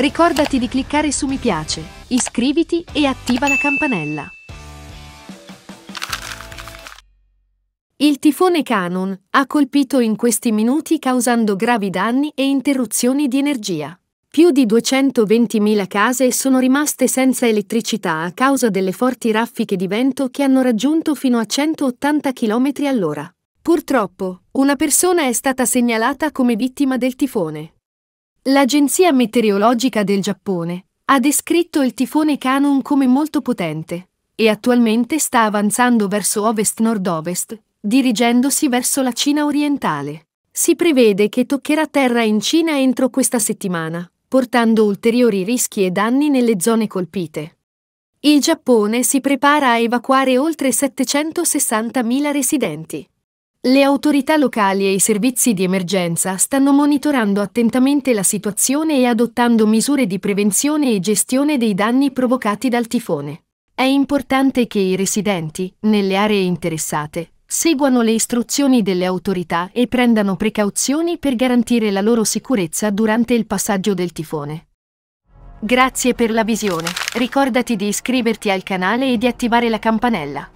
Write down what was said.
Ricordati di cliccare su mi piace, iscriviti e attiva la campanella. Il tifone Canon ha colpito in questi minuti causando gravi danni e interruzioni di energia. Più di 220.000 case sono rimaste senza elettricità a causa delle forti raffiche di vento che hanno raggiunto fino a 180 km all'ora. Purtroppo, una persona è stata segnalata come vittima del tifone. L'Agenzia Meteorologica del Giappone ha descritto il tifone Canon come molto potente e attualmente sta avanzando verso ovest-nord-ovest, dirigendosi verso la Cina orientale. Si prevede che toccherà terra in Cina entro questa settimana, portando ulteriori rischi e danni nelle zone colpite. Il Giappone si prepara a evacuare oltre 760.000 residenti. Le autorità locali e i servizi di emergenza stanno monitorando attentamente la situazione e adottando misure di prevenzione e gestione dei danni provocati dal tifone. È importante che i residenti, nelle aree interessate, seguano le istruzioni delle autorità e prendano precauzioni per garantire la loro sicurezza durante il passaggio del tifone. Grazie per la visione, ricordati di iscriverti al canale e di attivare la campanella.